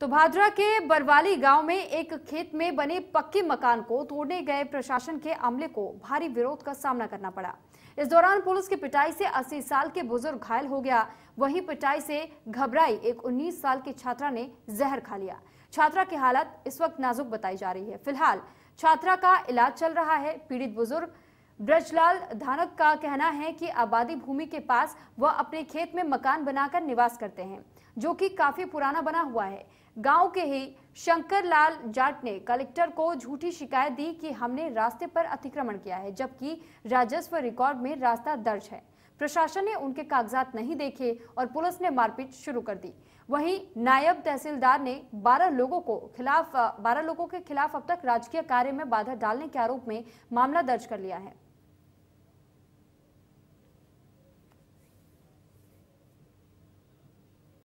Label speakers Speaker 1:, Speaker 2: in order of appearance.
Speaker 1: तो भादरा के बरवाली गांव में एक खेत में बने पक्के मकान को तोड़ने गए प्रशासन के अमले को भारी विरोध का सामना करना पड़ा इस दौरान पुलिस की पिटाई से 80 साल के बुजुर्ग घायल हो गया वहीं पिटाई से घबराई एक 19 साल की छात्रा ने जहर खा लिया छात्रा की हालत इस वक्त नाजुक बताई जा रही है फिलहाल छात्रा का इलाज चल रहा है पीड़ित बुजुर्ग ब्रजलाल धानक का कहना है कि आबादी भूमि के पास वह अपने खेत में मकान बनाकर निवास करते हैं जो कि काफी पुराना बना हुआ है गांव के ही शंकरलाल जाट ने कलेक्टर को झूठी शिकायत दी कि हमने रास्ते पर अतिक्रमण किया है जबकि राजस्व रिकॉर्ड में रास्ता दर्ज है प्रशासन ने उनके कागजात नहीं देखे और पुलिस ने मारपीट शुरू कर दी वहीं नायब तहसीलदार ने 12 लोगों को खिलाफ 12 लोगों के खिलाफ अब तक राजकीय कार्य में बाधा डालने के आरोप में मामला दर्ज कर लिया है